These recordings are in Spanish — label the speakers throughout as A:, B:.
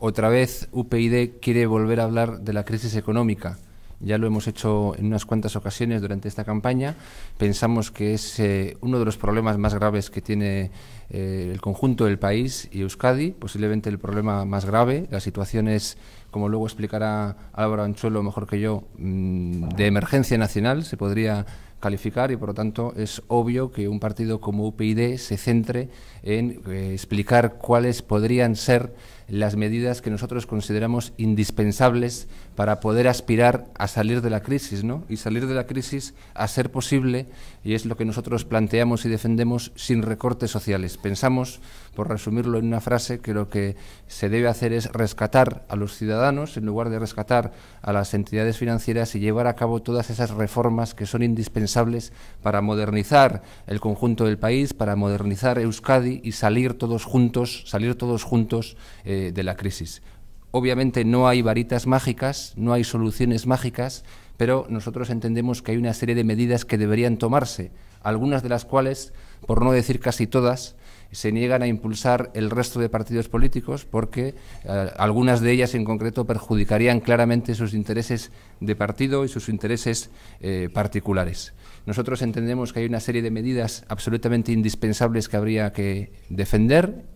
A: Otra vez UPyD quiere volver a hablar de la crisis económica. Ya lo hemos hecho en unas cuantas ocasiones durante esta campaña. Pensamos que es eh, uno de los problemas más graves que tiene eh, el conjunto del país y Euskadi, posiblemente el problema más grave. La situación es como luego explicará Álvaro Anchuelo mejor que yo, mm, de emergencia nacional, se podría calificar y por lo tanto es obvio que un partido como UPyD se centre en eh, explicar cuáles podrían ser las medidas que nosotros consideramos indispensables para poder aspirar a salir de la crisis, ¿no? Y salir de la crisis a ser posible y es lo que nosotros planteamos y defendemos sin recortes sociales. Pensamos, por resumirlo en una frase, que lo que se debe hacer es rescatar a los ciudadanos en lugar de rescatar a las entidades financieras y llevar a cabo todas esas reformas que son indispensables para modernizar el conjunto del país, para modernizar Euskadi y salir todos juntos, salir todos juntos eh, de la crisis. Obviamente no hay varitas mágicas, no hay soluciones mágicas, pero nosotros entendemos que hay una serie de medidas que deberían tomarse, algunas de las cuales, por no decir casi todas, se niegan a impulsar el resto de partidos políticos porque eh, algunas de ellas en concreto perjudicarían claramente sus intereses de partido y sus intereses eh, particulares. Nosotros entendemos que hay una serie de medidas absolutamente indispensables que habría que defender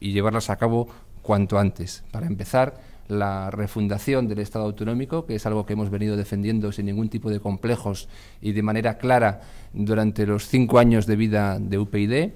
A: y llevarlas a cabo cuanto antes. Para empezar, la refundación del Estado autonómico, que es algo que hemos venido defendiendo sin ningún tipo de complejos y de manera clara durante los cinco años de vida de UPyD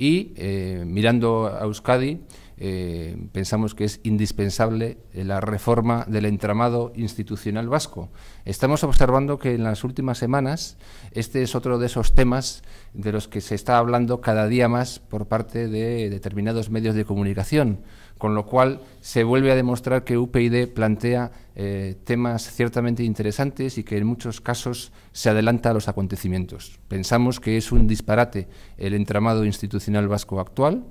A: y eh, mirando a Euskadi eh, pensamos que es indispensable la reforma del entramado institucional vasco. Estamos observando que en las últimas semanas este es otro de esos temas de los que se está hablando cada día más por parte de determinados medios de comunicación, con lo cual se vuelve a demostrar que UPyD plantea eh, temas ciertamente interesantes y que en muchos casos se adelanta a los acontecimientos. Pensamos que es un disparate el entramado institucional vasco actual,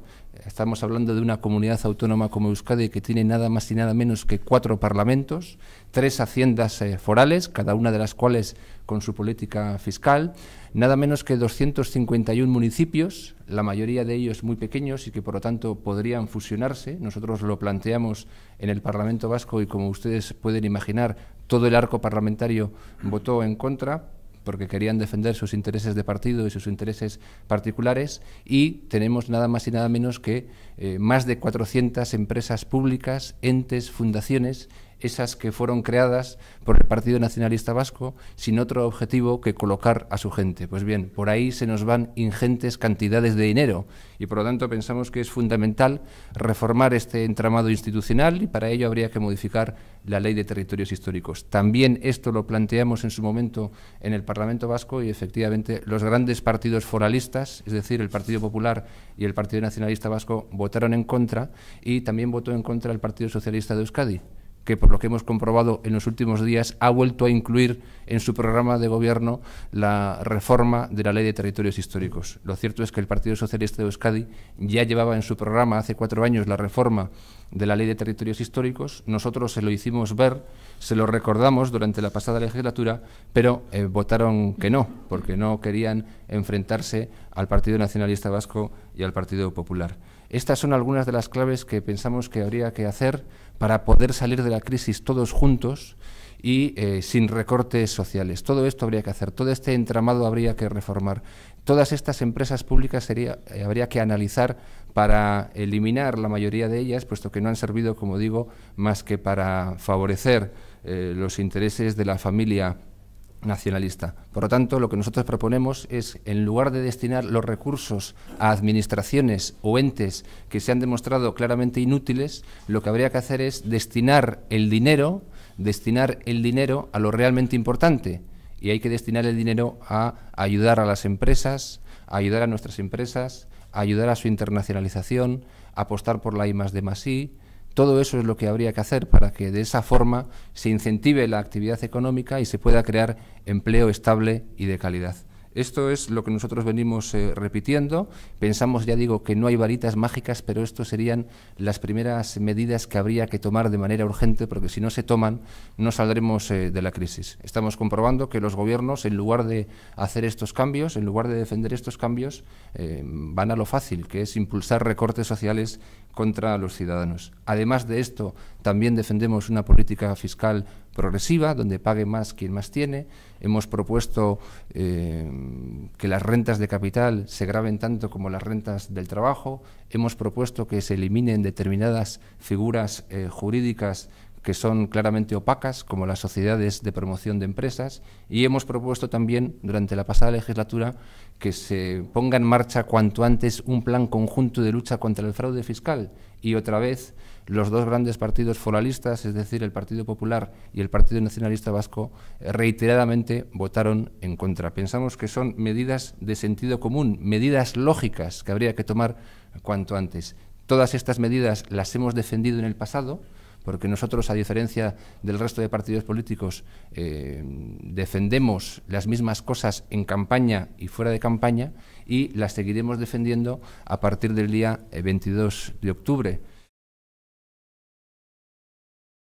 A: Estamos hablando de una comunidad autónoma como Euskadi que tiene nada más y nada menos que cuatro parlamentos, tres haciendas eh, forales, cada una de las cuales con su política fiscal, nada menos que 251 municipios, la mayoría de ellos muy pequeños y que por lo tanto podrían fusionarse. Nosotros lo planteamos en el Parlamento Vasco y como ustedes pueden imaginar, todo el arco parlamentario votó en contra porque querían defender sus intereses de partido y sus intereses particulares y tenemos nada más y nada menos que eh, más de 400 empresas públicas, entes, fundaciones esas que fueron creadas por el Partido Nacionalista Vasco sin otro objetivo que colocar a su gente. Pues bien, por ahí se nos van ingentes cantidades de dinero y por lo tanto pensamos que es fundamental reformar este entramado institucional y para ello habría que modificar la ley de territorios históricos. También esto lo planteamos en su momento en el Parlamento Vasco y efectivamente los grandes partidos foralistas, es decir, el Partido Popular y el Partido Nacionalista Vasco, votaron en contra y también votó en contra el Partido Socialista de Euskadi que por lo que hemos comprobado en los últimos días ha vuelto a incluir en su programa de gobierno la reforma de la ley de territorios históricos. Lo cierto es que el Partido Socialista de Euskadi ya llevaba en su programa hace cuatro años la reforma de la ley de territorios históricos. Nosotros se lo hicimos ver, se lo recordamos durante la pasada legislatura, pero eh, votaron que no, porque no querían enfrentarse al Partido Nacionalista Vasco y al Partido Popular. Estas son algunas de las claves que pensamos que habría que hacer para poder salir de la crisis todos juntos y eh, sin recortes sociales. Todo esto habría que hacer, todo este entramado habría que reformar. Todas estas empresas públicas sería, eh, habría que analizar para eliminar la mayoría de ellas, puesto que no han servido, como digo, más que para favorecer eh, los intereses de la familia nacionalista. Por lo tanto, lo que nosotros proponemos es, en lugar de destinar los recursos a administraciones o entes que se han demostrado claramente inútiles, lo que habría que hacer es destinar el dinero, destinar el dinero a lo realmente importante. Y hay que destinar el dinero a ayudar a las empresas, a ayudar a nuestras empresas, a ayudar a su internacionalización, a apostar por la I más todo eso es lo que habría que hacer para que de esa forma se incentive la actividad económica y se pueda crear empleo estable y de calidad. Esto es lo que nosotros venimos eh, repitiendo. Pensamos, ya digo, que no hay varitas mágicas, pero estas serían las primeras medidas que habría que tomar de manera urgente, porque si no se toman, no saldremos eh, de la crisis. Estamos comprobando que los gobiernos, en lugar de hacer estos cambios, en lugar de defender estos cambios, eh, van a lo fácil, que es impulsar recortes sociales contra los ciudadanos. Además de esto, también defendemos una política fiscal progresiva, donde pague más quien más tiene. Hemos propuesto eh, que las rentas de capital se graben tanto como las rentas del trabajo. Hemos propuesto que se eliminen determinadas figuras eh, jurídicas que son claramente opacas, como las sociedades de promoción de empresas, y hemos propuesto también durante la pasada legislatura que se ponga en marcha cuanto antes un plan conjunto de lucha contra el fraude fiscal y otra vez los dos grandes partidos foralistas, es decir, el Partido Popular y el Partido Nacionalista Vasco, reiteradamente votaron en contra. Pensamos que son medidas de sentido común, medidas lógicas que habría que tomar cuanto antes. Todas estas medidas las hemos defendido en el pasado porque nosotros, a diferencia del resto de partidos políticos, eh, defendemos las mismas cosas en campaña y fuera de campaña y las seguiremos defendiendo a partir del día 22 eh, de octubre